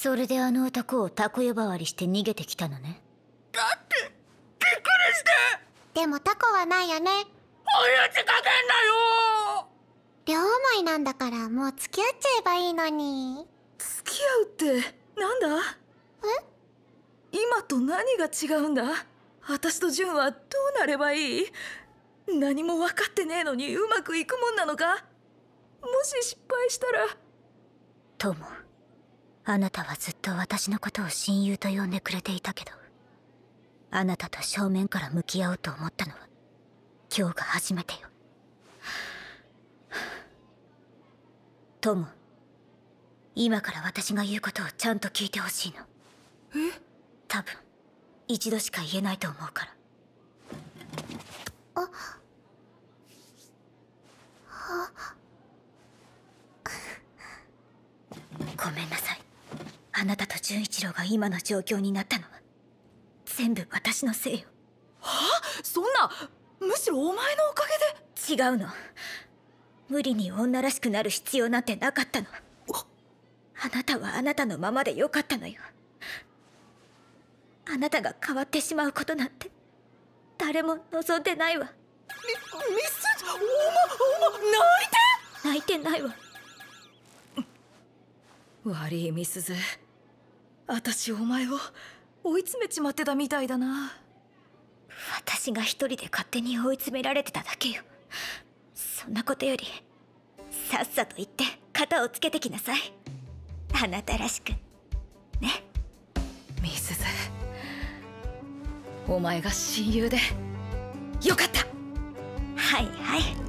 それであの男をタコ呼ばわりして逃げてきたのねだってびっくりしてでもタコはないよねおやじかけんなよ両思いなんだからもう付き合っちゃえばいいのに付き合うってなんだえ今と何が違うんだ私とんはどうなればいい何も分かってねえのにうまくいくもんなのかもし失敗したらも。あなたはずっと私のことを親友と呼んでくれていたけどあなたと正面から向き合おうと思ったのは今日が初めてよ友今から私が言うことをちゃんと聞いてほしいのえ多分一度しか言えないと思うからあはごめんなさいあなたと純一郎が今の状況になったのは全部私のせいよはあそんなむしろお前のおかげで違うの無理に女らしくなる必要なんてなかったのあなたはあなたのままでよかったのよあなたが変わってしまうことなんて誰も望んでないわミミスおまおま泣いて泣いてないわ悪いミスズ私お前を追い詰めちまってたみたいだな私が一人で勝手に追い詰められてただけよそんなことよりさっさと行って型をつけてきなさいあなたらしくねみすずお前が親友でよかったはいはい